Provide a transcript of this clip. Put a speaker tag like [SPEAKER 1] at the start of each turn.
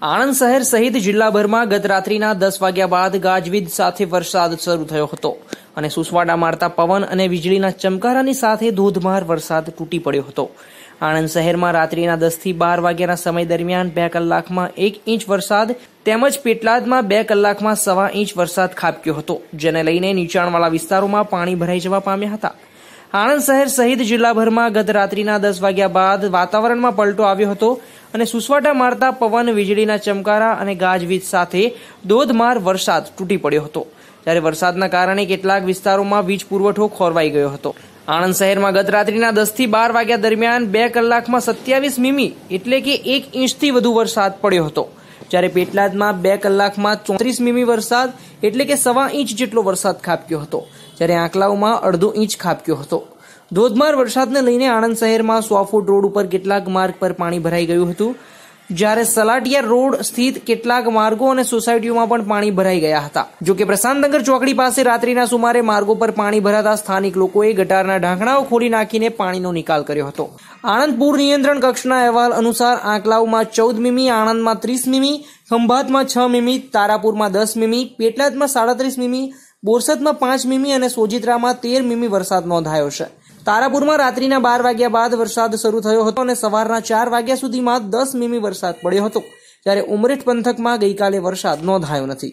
[SPEAKER 1] આણંદ શહેર સહિત જિલ્લાભરમાં ગત રાત્રિના દસ વાગ્યા બાદ ગાજવીજ સાથે વરસાદ શરૂ થયો હતો અને સુસવાડા મારતા પવન અને વીજળીના ચમકારાની સાથે ધોધમાર વરસાદ તૂટી પડ્યો હતો આણંદ શહેરમાં રાત્રિના દસથી બાર વાગ્યાના સમય દરમિયાન બે કલાકમાં એક ઇંચ વરસાદ તેમજ પેટલાદમાં બે કલાકમાં સવા ઇંચ વરસાદ ખાબક્યો હતો જેને લઈને નીચાણવાળા વિસ્તારોમાં પાણી ભરાઈ જવા પામ્યા હતા આણંદ શહેર સહિત જિલ્લાભરમાં ગત રાત્રિના દસ વાગ્યા બાદ વાતાવરણમાં પલટો આવ્યો હતો અને સુસવાટા મારતા પવન વીજળીના ચમકારા અને ગાજવીજ સાથે ધોધમાર વરસાદ તૂટી પડ્યો હતો જ્યારે વરસાદના કારણે કેટલાક વિસ્તારોમાં વીજ પુરવઠો ખોરવાઈ ગયો હતો આણંદ શહેરમાં ગત રાત્રિના દસથી બાર વાગ્યા દરમિયાન બે કલાકમાં સત્યાવીસ મીમી એટલે કે એક ઇંચથી વધુ વરસાદ પડ્યો હતો જ્યારે પેટલાદમાં બે કલાકમાં ચોત્રીસ મીમી વરસાદ એટલે કે સવા ઇંચ જેટલો વરસાદ ખાબક્યો હતો જ્યારે આંકલાઓમાં અડધો ઇંચ ખાબક્યો હતો ધોધમાર વરસાદને લઈને આણંદ શહેરમાં સો ફૂટ રોડ ઉપર કેટલાક માર્ગ પર પાણી ભરાઈ ગયું હતું જ્યારે સલાટિયા રોડ સ્થિત કેટલાક માર્ગો અને સોસાયટીઓમાં પણ પાણી ભરાઈ ગયા હતા જો કે પ્રશાંતનગર ચોકડી પાસે રાત્રિના સુમારે માર્ગો પર પાણી ભરાતા સ્થાનિક લોકોએ ગટારના ઢાંકણાઓ ખોલી નાખીને પાણીનો નિકાલ કર્યો હતો આણંદપુર નિયંત્રણ કક્ષના અહેવાલ અનુસાર આંકલાવમાં ચૌદ મીમી આણંદમાં ત્રીસ મીમી ખંભાતમાં છ મીમી તારાપુરમાં દસ મીમી પેટલાદમાં સાડત્રીસ મીમી બોરસદમાં પાંચ મીમી અને સોજિત્રામાં તેર મીમી વરસાદ નોંધાયો છે તારાપુરમાં રાત્રિના બાર વાગ્યા બાદ વરસાદ શરૂ થયો હતો અને સવારના ચાર વાગ્યા સુધીમાં દસ મીમી વરસાદ પડ્યો હતો જ્યારે ઉમરેઠ પંથકમાં ગઈકાલે વરસાદ નોંધાયો નથી